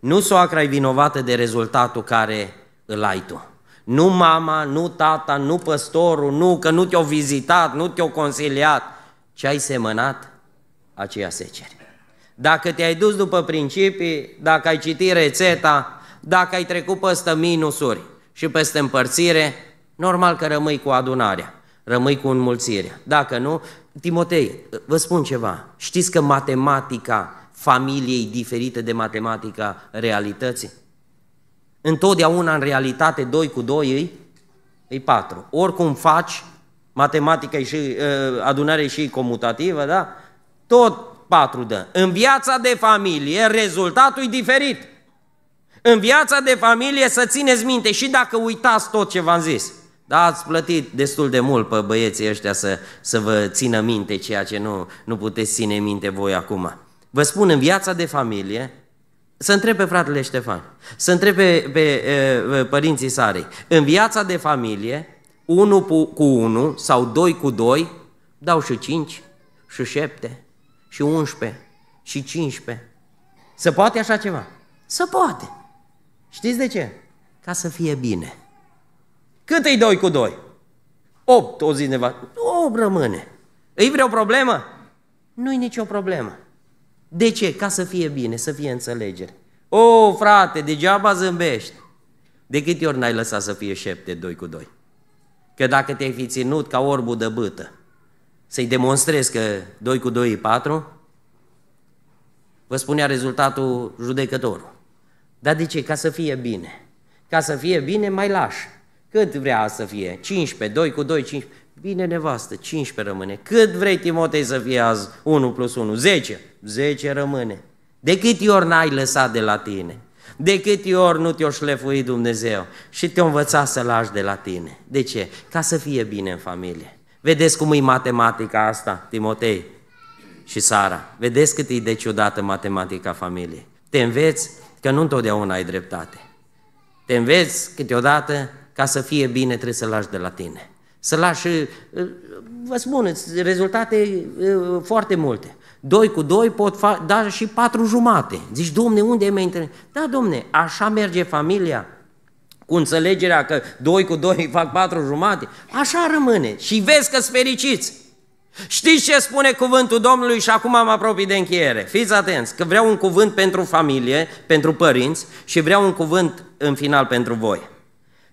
Speaker 1: Nu soacra e vinovată de rezultatul care îl ai tu. Nu mama, nu tata, nu păstorul, nu, că nu te-au vizitat, nu te-au consiliat, ci ai semănat aceea secere. Dacă te-ai dus după principii, dacă ai citit rețeta, dacă ai trecut peste minusuri și peste împărțire, normal că rămâi cu adunarea, rămâi cu înmulțirea. Dacă nu, Timotei, vă spun ceva, știți că matematica familiei diferită de matematica realității? Întotdeauna, în realitate, 2 cu 2 e, e 4. Oricum faci, matematica e și, ă, adunarea e și comutativă, da? Tot 4 dă. În viața de familie, rezultatul e diferit. În viața de familie să țineți minte și dacă uitați tot ce v-am zis. Da, ați plătit destul de mult pe băieții ăștia să, să vă țină minte ceea ce nu, nu puteți ține minte voi acum. Vă spun, în viața de familie, să întrebe fratele Ștefan, să întrebe pe pe părinții Sarei. În viața de familie, unul cu unul sau doi cu doi, dau și cinci, și șapte, și unșpe, și cincisprezece. Se poate așa ceva? Se poate. Știți de ce? Ca să fie bine. Cât îi doi cu doi? Opt, o zi neva. 8 rămâne. Îi vreo problemă? Nu-i nicio problemă. De ce? Ca să fie bine, să fie înțelegere. O, oh, frate, degeaba zâmbești. De câte ori n-ai lăsat să fie șepte doi cu doi? Că dacă te-ai fi ținut ca orbul de bâtă, să-i demonstrezi că doi cu doi e patru, vă spunea rezultatul judecătorul. Dar de ce? Ca să fie bine. Ca să fie bine, mai lași. Cât vrea să fie? 15, 2 cu 2, 15. Bine, nevastă, 15 rămâne. Cât vrei, Timotei, să fie azi 1 plus 1? 10. 10 rămâne. De câte ori n-ai lăsat de la tine? De câte ori nu te-o șlefui Dumnezeu și te-o învăța să lași de la tine? De ce? Ca să fie bine în familie. Vedeți cum e matematica asta, Timotei și Sara. Vedeți cât e de ciudată matematica familiei. Te înveți că nu întotdeauna ai dreptate. Te înveți câteodată ca să fie bine trebuie să lași de la tine să lași, vă spun, rezultate foarte multe. Doi cu doi pot da și patru jumate. Zici, domne, unde mai întâlnit? Da, domne, așa merge familia, cu înțelegerea că doi cu doi fac patru jumate. Așa rămâne și vezi că s fericiți. Știți ce spune cuvântul Domnului și acum am apropii de încheiere. Fiți atenți, că vreau un cuvânt pentru familie, pentru părinți și vreau un cuvânt în final pentru voi.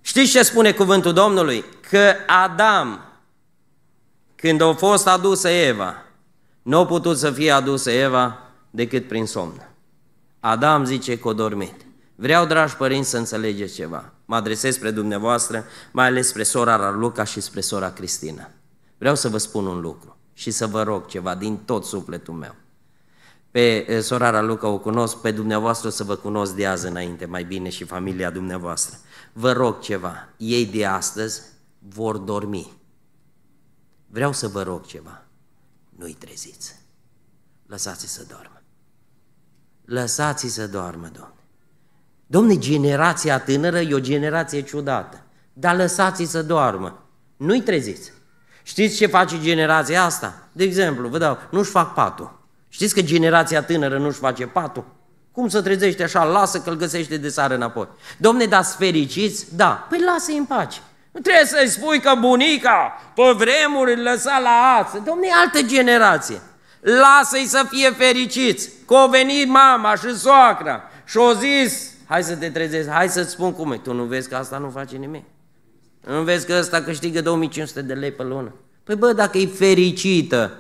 Speaker 1: Știți ce spune cuvântul Domnului? că Adam, când a fost adusă Eva, nu a putut să fie adusă Eva decât prin somn. Adam zice că a dormit. Vreau, dragi părinți, să înțelegeți ceva. Mă adresez spre dumneavoastră, mai ales spre sora Raluca și spre sora Cristina. Vreau să vă spun un lucru și să vă rog ceva din tot sufletul meu. Pe eh, sora Raluca o cunosc, pe dumneavoastră o să vă cunosc de azi înainte mai bine și familia dumneavoastră. Vă rog ceva, ei de astăzi vor dormi. Vreau să vă rog ceva. Nu-i treziți. lăsați să doarmă. lăsați să doarmă, Domnule. Domnule, generația tânără e o generație ciudată, dar lăsați să doarmă. Nu-i treziți. Știți ce face generația asta? De exemplu, vă dau, nu-și fac patul. Știți că generația tânără nu-și face patul? Cum să trezește așa? Lasă că-l găsește de sară înapoi. Domne, dați fericiți? Da. Păi lasă-i în pace. Nu trebuie să-i spui că bunica pe vremuri îl lăsa la ață. Domne, altă generație. Lasă-i să fie fericiți. Că o venit mama și soacra și o zis, hai să te trezesc, hai să-ți spun cum e. Tu nu vezi că asta nu face nimic. Nu vezi că ăsta câștigă 2500 de lei pe lună. Păi bă, dacă e fericită,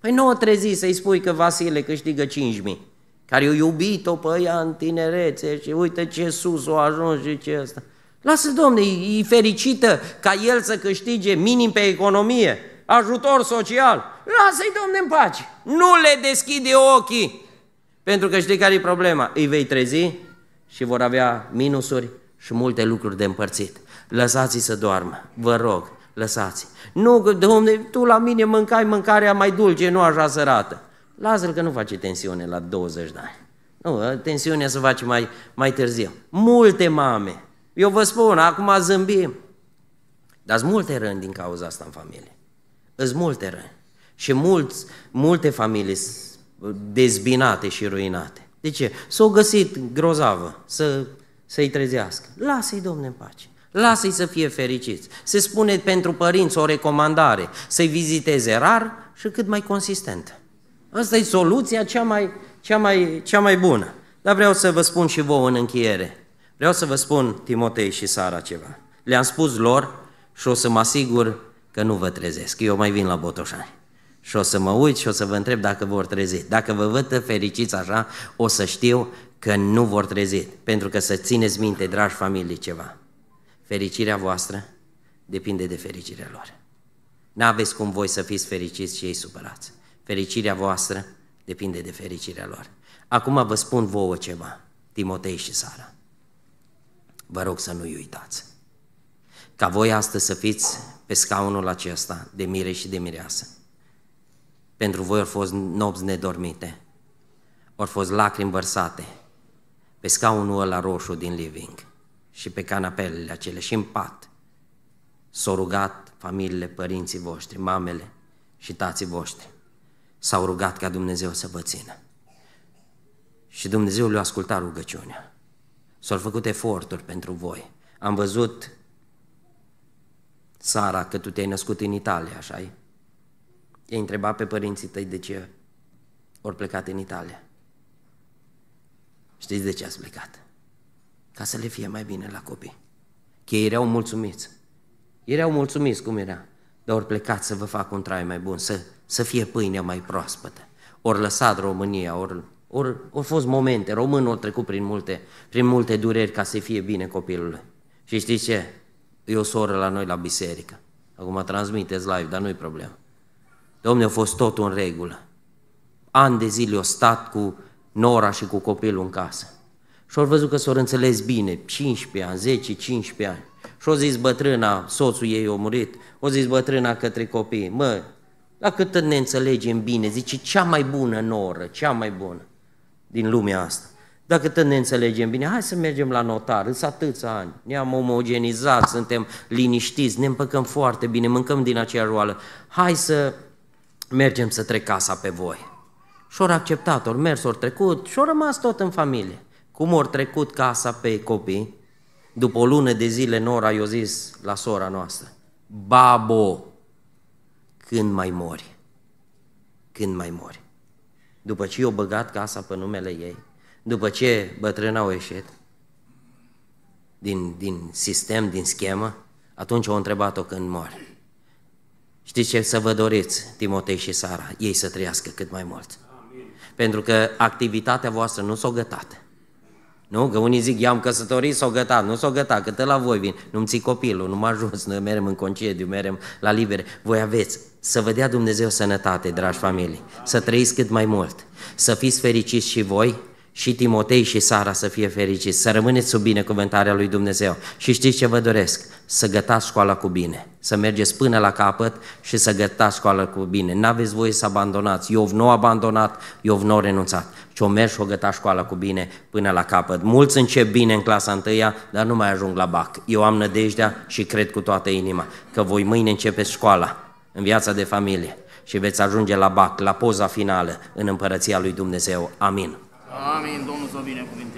Speaker 1: păi nu o trezi să-i spui că Vasile câștigă 5000 care i-a iubit-o pe ea în tinerețe și uite ce sus o ajuns și ce asta. Lasă, domne, e fericită ca el să câștige minim pe economie, ajutor social. Lasă-i, domne, în pace. Nu le deschide ochii. Pentru că știi care e problema? Îi vei trezi și vor avea minusuri și multe lucruri de împărțit. Lăsați-i să doarmă, vă rog, lăsați. Nu, domne, tu la mine mâncai mâncarea mai dulce, nu așa sărată. Lasă-l că nu face tensiune la 20 de ani. Nu, tensiunea se face mai, mai târziu. Multe mame eu vă spun, acum zâmbim. Dar sunt multe răni din cauza asta în familie. Sunt multe răni. Și mulți, multe familii dezbinate și ruinate. De ce? S-au găsit grozavă să, să-i trezească. Lasă-i, Domne, în pace. Lasă-i să fie fericiți. Se spune pentru părinți o recomandare, să-i viziteze rar și cât mai consistent. Asta e soluția cea mai, cea mai, cea mai bună. Dar vreau să vă spun și vouă în încheiere. Vreau să vă spun, Timotei și Sara, ceva. Le-am spus lor și o să mă asigur că nu vă trezesc. Eu mai vin la Botoșani. Și o să mă uit și o să vă întreb dacă vor trezi. Dacă vă văd fericiți așa, o să știu că nu vor trezi. Pentru că să țineți minte, dragi familii, ceva. Fericirea voastră depinde de fericirea lor. N-aveți cum voi să fiți fericiți și ei supărați. Fericirea voastră depinde de fericirea lor. Acum vă spun vouă ceva, Timotei și Sara vă rog să nu-i uitați. Ca voi astăzi să fiți pe scaunul acesta de mire și de mireasă. Pentru voi au fost nopți nedormite, au fost lacrimi vărsate pe scaunul ăla roșu din living și pe canapelele acele și în pat. S-au rugat familiile, părinții voștri, mamele și tații voștri. S-au rugat ca Dumnezeu să vă țină. Și Dumnezeu le-a ascultat rugăciunea. S-au făcut eforturi pentru voi. Am văzut, Sara, că tu te-ai născut în Italia, așa -i? I-ai întrebat pe părinții tăi de ce ori plecat în Italia. Știți de ce ați plecat? Ca să le fie mai bine la copii. Că ei erau mulțumiți. Ei erau mulțumiți cum era. Dar ori plecat să vă fac un trai mai bun, să, să fie pâinea mai proaspătă. Ori lăsat România, ori ori au fost momente, românul a trecut prin multe, prin multe dureri ca să fie bine copilul. Și știți ce? E o soră la noi la biserică. Acum transmiteți live, dar nu-i problemă. Domne, a fost tot în regulă. An de zile o stat cu nora și cu copilul în casă. Și au văzut că s-au înțeles bine, 15 ani, 10, 15 ani. și au zis bătrâna, soțul ei a murit, o zis bătrâna către copii, mă, la cât ne înțelegem bine, zice, cea mai bună noră, cea mai bună din lumea asta. Dacă tot ne înțelegem bine, hai să mergem la notar, îți atâția ani, ne-am omogenizat, suntem liniștiți, ne împăcăm foarte bine, mâncăm din aceea roală, hai să mergem să trec casa pe voi. și ori acceptat, ori mers, ori trecut și-au rămas tot în familie. Cum ori trecut casa pe copii, după o lună de zile, Nora i-a zis la sora noastră, Babo, când mai mori? Când mai mori? după ce i-au băgat casa pe numele ei, după ce bătrâna au ieșit din, din sistem, din schemă, atunci au întrebat-o când mor. Știți ce să vă doriți, Timotei și Sara? Ei să trăiască cât mai mult. Amin. Pentru că activitatea voastră nu s a gătat. Nu? Că unii zic, i-am căsătorit, s a gătat, nu s a gătat, că la voi vin, nu-mi ții copilul, nu mă ajuns, noi merem în concediu, merem la libere. Voi aveți să vă dea Dumnezeu sănătate, dragi familii, să trăiți cât mai mult, să fiți fericiți și voi și Timotei și Sara să fie fericiți, să rămâneți sub binecuvântarea lui Dumnezeu. Și știți ce vă doresc? Să gătați școala cu bine, să mergeți până la capăt și să gătați școala cu bine. N-aveți voie să abandonați. Iov nu a abandonat, Iov nu a renunțat. Și o mergi și o găta școala cu bine până la capăt. Mulți încep bine în clasa întâia, dar nu mai ajung la bac. Eu am nădejdea și cred cu toată inima că voi mâine începeți școala în viața de familie și veți ajunge la bac, la poza finală, în împărăția lui Dumnezeu. Amin. Amin, Domnul să